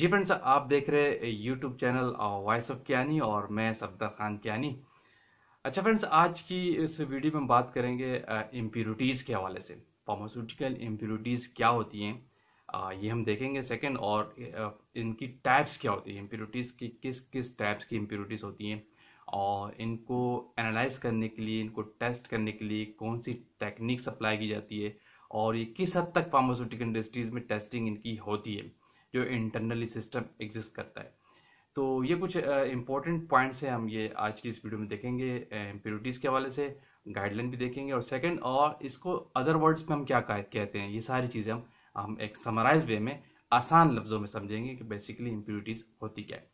जी friends आप देख रहे YouTube channel voice of Kiani और मैं सफदर खान कियानी अच्छा फ्रेंड्स आज की इस वीडियो में हम बात करेंगे इम्प्यूरिटीज़ के हवाले से फार्मास्यूटिकल इम्प्यूरिटीज़ क्या होती हैं ये हम देखेंगे सेकंड और इनकी टाइप्स क्या होती है इम्प्यूरिटीज़ की किस किस टाइप्स की इम्प्यूरिटीज़ होती हैं और इनको एनालाइज करने के लिए इनको टेस्ट करने के लिए कौन सी टेक्निक्स अप्लाई की जाती है और ये किस हद तक फार्मास्यूटिकल इंडस्ट्रीज़ में टेस्टिंग इनकी होती है जो इंटरनली सिस्टम एग्जिस्ट करता है तो ये कुछ इंपॉर्टेंट पॉइंट्स हैं हम ये आज की इस वीडियो में देखेंगे इम्प्योरिटीज़ के हवाले से गाइडलाइन भी देखेंगे और सेकंड और इसको अदर वर्ड्स में हम क्या कहते हैं ये सारी चीज़ें हम हम एक समराइज वे में आसान लफ्ज़ों में समझेंगे कि बेसिकली इम्प्योरिटीज़ होती क्या है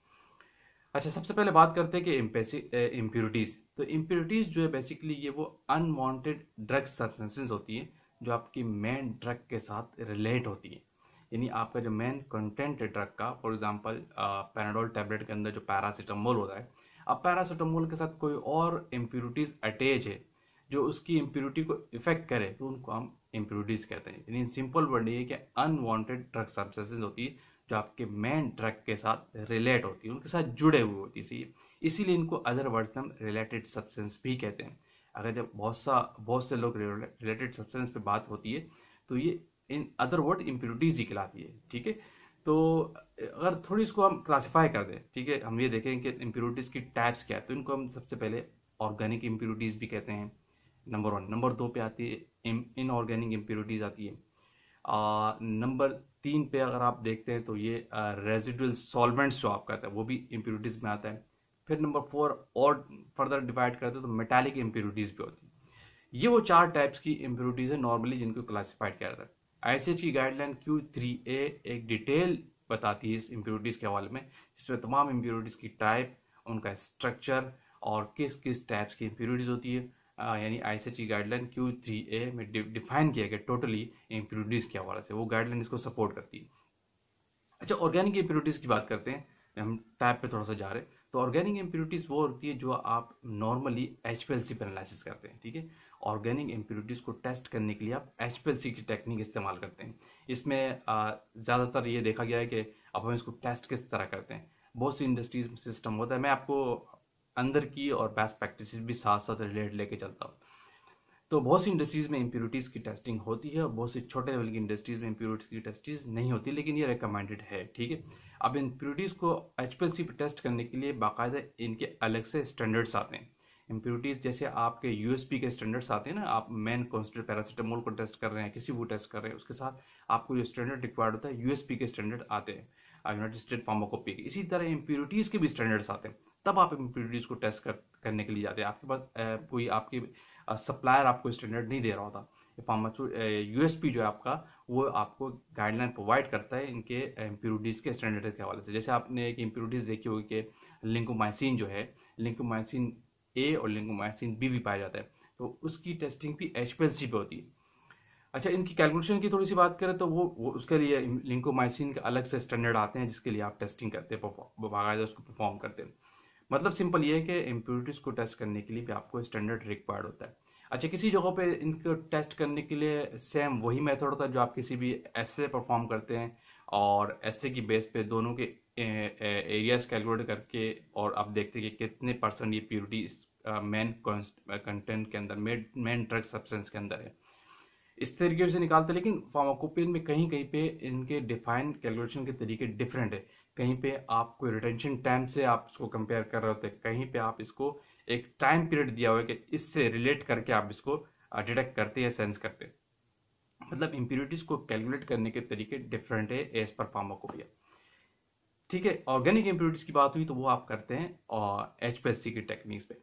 अच्छा सबसे पहले बात करते हैं कि इम्प्योरिटीज़ तो इम्प्योरिटीज़ जो है बेसिकली ये वो अनवांटेड ड्रग सब्सटेंसेस होती हैं जो आपकी मेन ड्रग के साथ रिलेट होती हैं यानी आपका जो मेन कंटेंट है ड्रग का फॉर एग्जाम्पल पैनाडोल टैबलेट के अंदर जो पैरासीटामोल होता है अब पैरासीटामोल के साथ कोई और इम्प्यूरिटीज अटैच है जो उसकी इम्प्यूरिटी को इफेक्ट करे तो उनको हम इम्प्यूरिटीज कहते हैं यानी सिंपल वर्ड ये कि अनवांटेड ड्रग सब्सटेंसेस होती है जो आपके मेन ड्रग के साथ रिलेट होती है उनके साथ जुड़े हुए होती है इसीलिए इनको अदर वर्ड हम रिलेटेड सब्सटेंस भी कहते हैं अगर जब बहुत सा बहुत से लोग रिलेटेड सब्सटेंस पे बात होती है तो ये इन अदर वर्ड इम्प्योरिटीज ही कहलाती है ठीक है तो अगर थोड़ी इसको हम क्लासीफाई कर दें ठीक है हम ये देखें कि इम्प्योरिटीज की टाइप्स क्या है तो इनको हम सबसे पहले ऑर्गेनिक इम्प्योरिटीज भी कहते हैं नंबर वन नंबर दो पे आती है इनऑर्गेनिक इम्प्योरिटीज आती है नंबर तीन पे अगर आप देखते हैं तो ये रेजिडुअल सॉल्वेंट्स जो आप कहते हैं वो भी इम्प्योरिटीज में आता है फिर नंबर फोर और फर्दर डिवाइड करते हैं तो मेटालिक इम्प्योरिटीज भी होती है ये वो चार टाइप्स की इम्प्योरिटीज है नॉर्मली जिनको क्लासीफाइड किया जाता है आईएसएच की गाइडलाइन क्यू थ्री ए एक डिटेल बताती है इस इम्प्योरिटीज़ के हवाले में जिसमें तमाम इम्प्योरिटीज़ की टाइप उनका स्ट्रक्चर और किस किस टाइप्स की इम्प्योरिटीज़ होती है यानी I S H E guideline Q three A में डिफाइन किया गया टोटली इम्प्योरिटीज़ के हवाले से वो गाइडलाइन इसको सपोर्ट करती है अच्छा ऑर्गेनिक इम्प्योरिटीज़ की बात करते हैं हम टाइप पे थोड़ा सा जा रहे हैं तो ऑर्गेनिक इम्प्योरिटीज़ वो होती है जो आप normally H P L C पर एनालिसिस करते हैं ठीक है ऑर्गेनिक इम्प्योरिटीज़ को टेस्ट करने के लिए आप एच की टेक्निक इस्तेमाल करते हैं इसमें ज़्यादातर ये देखा गया है कि अब हम इसको टेस्ट किस तरह करते हैं बहुत सी इंडस्ट्रीज में सिस्टम होता है मैं आपको अंदर की और बेस्ट प्रैक्टिस भी साथ साथ रिलेट लेके चलता हूँ तो बहुत सी इंडस्ट्रीज़ में इम्प्योरिटीज़ की टेस्टिंग होती है और बहुत सी छोटे लेवल की इंडस्ट्रीज़ में इम्प्योरिटीज़ की टेस्टिंग नहीं होती लेकिन ये रिकमेंडेड है ठीक है अब इम्प्योरिटीज़ को एच पे टेस्ट करने के लिए बाकायदा इनके अलग से स्टैंडर्ड्स आते हैं इम्प्योरिटीज जैसे आपके यूएसपी के स्टैंडर्ड्स आते हैं ना आप मेन कॉन्स्टेंट पैरासीटामोल को टेस्ट कर रहे हैं किसी को टेस्ट कर रहे हैं उसके साथ आपको जो स्टैंडर्ड रिक्वायर्ड होता है यूएसपी के स्टैंडर्ड आते हैं यूनाइटेड स्टेट फार्माकोपी के इसी तरह इम्प्योरिटीज के भी स्टैंडर्ड्स आते हैं तब आप इम्प्योरिटीज को टेस्ट कर, करने के लिए जाते हैं आपके पास कोई आपकी सप्लायर आपको स्टैंडर्ड नहीं दे रहा होता फार्माचू यूएसपी जो है आपका वो आपको गाइडलाइन प्रोवाइड करता है इनके इम्प्योरिटीज़ के स्टैंडर्ड के हवाले से जैसे आपने एक इम्प्योरिटीज़ देखी होगी कि लिंकोमाइसिन जो है लिंकोमाइसिन ए और लिंगोमाइसिन बी भी पाया जाता है तो उसकी टेस्टिंग भी एच पे होती है अच्छा इनकी कैलकुलेशन की थोड़ी सी बात करें तो वो, वो उसके लिए लिंकोमाइसिन के अलग से स्टैंडर्ड आते हैं जिसके लिए आप टेस्टिंग करते हैं बाकायदा तो उसको परफॉर्म करते हैं मतलब सिंपल ये है कि इम्प्योरिटीज़ को टेस्ट करने के लिए भी आपको स्टैंडर्ड रिक्वायर्ड होता है अच्छा किसी जगह पे इनको टेस्ट करने के लिए सेम वही मेथड होता है जो आप किसी भी ऐसे परफॉर्म करते हैं और ऐसे की बेस पे दोनों के एरियाज कैलकुलेट करके और आप देखते हैं कि कितने परसेंट ये प्योरिटी इस मेन कंटेंट के अंदर मेन ड्रग सब्सटेंस के अंदर है इस तरीके से निकालते हैं लेकिन फार्माकोपियन में कहीं कहीं पे इनके डिफाइंड कैलकुलेशन के तरीके डिफरेंट है कहीं पे आपको रिटेंशन टाइम से आप इसको कंपेयर कर रहे होते हैं कहीं पे आप इसको एक टाइम पीरियड दिया हुआ है कि इससे रिलेट करके आप इसको डिटेक्ट करते या सेंस करते हैं मतलब इम्प्योरिटीज को कैलकुलेट करने के तरीके डिफरेंट है एज पर फार्माकोपिया ठीक है ऑर्गेनिक इम्प्योरिटीज की बात हुई तो वो आप करते हैं और एच की टेक्निक्स पे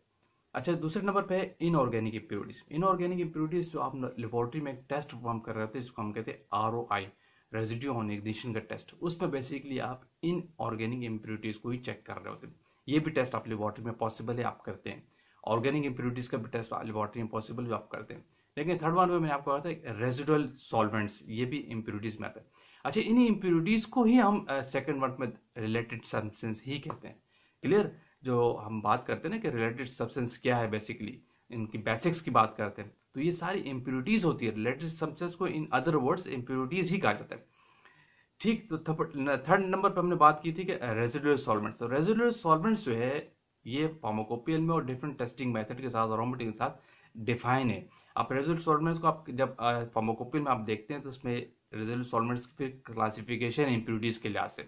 अच्छा दूसरे नंबर पे है इनऑर्गेनिक इम्प्योरिटीज इनऑर्गेनिक इम्प्योरिटीज जो आप लेबोरेटरी में टेस्ट परफॉर्म कर रहे थे जिसको हम कहते हैं R O I residue on ignition का टेस्ट उसमें बेसिकली आप इनऑर्गेनिक इम्प्योरिटीज को ही चेक कर रहे होते हैं ये भी टेस्ट आप लेबोरेटरी में पॉसिबल है आप करते हैं ऑर्गेनिक इम्प्योरिटीज का भी टेस्ट लेबोरेटरी में पॉसिबल आप करते हैं लेकिन थर्ड वन में मैंने आपको कहा था रेजिडुअल सॉल्वेंट्स ये भी इम्प्योरिटीज में आता है अच्छा इन्हीं इम्प्योरिटीज को ही हम सेकेंड वर्ड में रिलेटेड सब्सटेंस ही कहते हैं क्लियर जो हम बात करते हैं ना कि रिलेटेड सब्सटेंस क्या है बेसिकली इनकी बेसिक्स की बात करते हैं तो ये सारी इम्प्योरिटीज होती है रिलेटेड सब्सटेंस को इन अदर वर्ड्स इम्प्योरिटीज ही कहा जाता है ठीक तो थर्ड नंबर पर हमने बात की थी कि रेजिडुअल सॉल्वेंट्स तो रेजिडुअल सॉल्वेंट्स जो है ये फार्माकोपियल में और डिफरेंट टेस्टिंग मेथड के साथ और के साथ डिफाइन है आप रेजोल्यूट सॉल्वेंट्स को आप जब फॉर्मोकोपिन में आप देखते हैं तो उसमें रेजोल्यूट सॉल्वेंट्स की फिर क्लासिफिकेशन इम्प्यूरिटीज के लिहाज से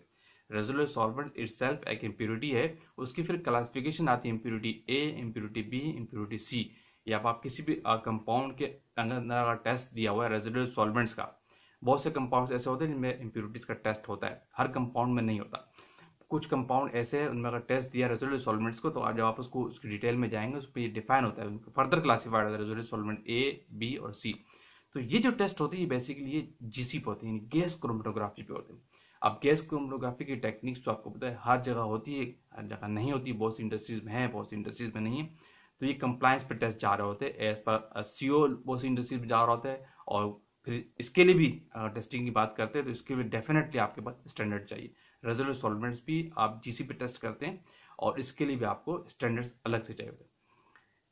रेजोल्यूट सॉल्वेंट सेल्फ एक इम्प्यूरिटी है उसकी फिर क्लासिफिकेशन आती है impurity A impurity B impurity C या आप किसी भी कंपाउंड के अंदर अगर टेस्ट दिया हुआ है रेजोल्यूट सॉल्वेंट्स का बहुत से कंपाउंड्स ऐसे होते हैं जिनमें इम्प्योरिटीज का टेस्ट होता है हर कंपाउंड में नहीं होता कुछ कंपाउंड ऐसे हैं उनमें अगर टेस्ट दिया रेजोल्यूट सॉल्वेंट्स को तो जब आप उसको उसकी डिटेल में जाएंगे उस पर डिफाइन होता है उनको फर्दर क्लासीफाइड होता है रेजोल्यूट सॉल्वेंट ए बी और सी तो ये जो टेस्ट होते हैं ये बेसिकली ये जीसी पे होते हैं गैस क्रोमेटोग्राफी पे होते हैं अब गैस क्रोमेटोग्राफी की टेक्निक्स तो आपको पता है हर जगह होती है हर जगह नहीं होती बहुत सी इंडस्ट्रीज में है बहुत सी इंडस्ट्रीज में नहीं है तो ये कंप्लायंस पे टेस्ट जा रहे होते हैं एज पर सी ओ बहुत सी इंडस्ट्रीज में जा रहा होता है और तो इसके लिए भी टेस्टिंग की बात करते हैं तो इसके लिए डेफिनेटली आपके पास स्टैंडर्ड चाहिए रेजोल्यूट सॉल्वेंट्स भी आप जीसी पे टेस्ट करते हैं और इसके लिए भी आपको स्टैंडर्ड्स अलग से चाहिए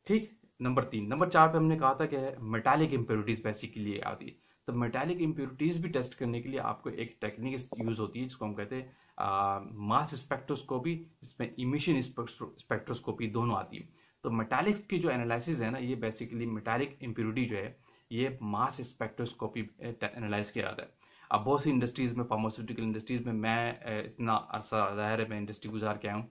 ठीक नंबर तीन नंबर चार पे हमने कहा था कि मेटालिक इम्प्योरिटीज बेसिकली आती है तो मेटालिक इम्प्योरिटीज भी टेस्ट करने के लिए आपको एक टेक्निक यूज होती है जिसको हम कहते हैं मास स्पेक्ट्रोस्कोपी जिसमें इमिशन स्पेक्ट्रोस्कोपी दोनों आती है तो मेटालिक्स की जो एनालिसिस है ना ये बेसिकली मेटालिक इम्प्योरिटी जो है ये मास स्पेक्ट्रोस्कोपी एनालाइज किया जाता है अब बहुत सी इंडस्ट्रीज़ में फार्मास्यूटिकल इंडस्ट्रीज़ में मैं eh, इतना अरसा ज़ाहिर है मैं इंडस्ट्री गुजार के आया हूँ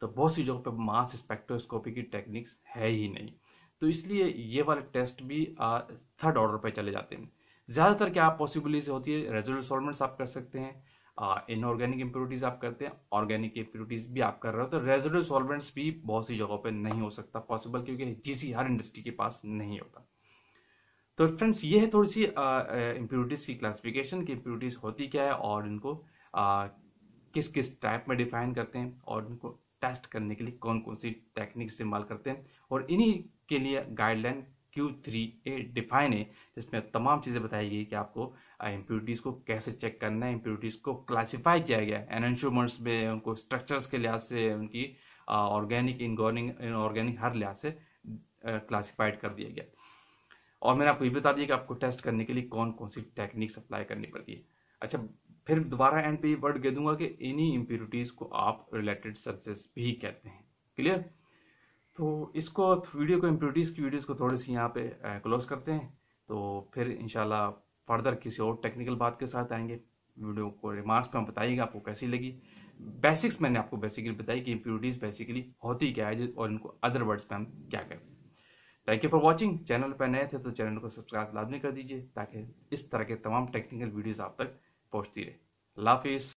तो बहुत सी जगह पर मास स्पेक्ट्रोस्कोपी की टेक्निक्स है ही नहीं तो इसलिए ये वाले टेस्ट भी थर्ड ऑर्डर पर चले जाते हैं ज़्यादातर क्या पॉसिबिलिटीज होती है रेजोल्यूट सॉल्वेंट्स आप कर सकते हैं इनऑर्गेनिक इम्प्योरिटीज़ आप करते हैं ऑर्गेनिक इम्प्योरिटीज़ भी आप कर रहे हो तो रेजोल्यूट सॉल्वेंट्स भी बहुत सी जगहों पर नहीं हो सकता पॉसिबल क्योंकि जीसी हर इंडस्ट्री के पास नहीं होता तो फ्रेंड्स ये है थोड़ी सी इम्प्योरिटीज़ की क्लासिफिकेशन की इम्प्योरिटीज़ होती क्या है और इनको आ, किस किस टाइप में डिफाइन करते हैं और इनको टेस्ट करने के लिए कौन कौन सी टेक्निक इस्तेमाल करते हैं और इन्हीं के लिए guideline Q three A define है जिसमें तमाम चीज़ें बताई गई कि आपको इम्प्योरिटीज़ को कैसे चेक करना है इम्प्योरिटीज़ को क्लासीफाई किया गया है एनशूमर्स में उनको स्ट्रक्चर्स के लिहाज से उनकी ऑर्गेनिक इनगॉर्निंग इनऑर्गेनिक हर लिहाज से क्लासीफाइड कर दिया गया और मैंने आपको ये बता दिया कि आपको टेस्ट करने के लिए कौन कौन सी टेक्निक्स अप्लाई करनी पड़ती है अच्छा फिर दोबारा एंड पे ये वर्ड कह दूंगा कि इन्हीं इम्प्योरिटीज को आप रिलेटेड सर्विसेज भी कहते हैं क्लियर तो इसको वीडियो को इम्प्योरिटीज की वीडियोज को थोड़ी सी यहाँ पे क्लोज करते हैं तो फिर इनशाला फर्दर किसी और टेक्निकल बात के साथ आएंगे वीडियो को रिमार्क्स में बताइएगा आपको कैसी लगी बेसिक्स मैंने आपको बेसिकली बताई कि इम्प्योरिटीज बेसिकली होती क्या है और इनको अदर वर्ड्स में हम क्या कहते हैं thank you for watching channel पर नए थे तो चैनल को सब्सक्राइब लाजमी कर दीजिए ताकि इस तरह के तमाम टेक्निकल वीडियोज़ आप तक पहुँचती रहे लाफिज हाफिज़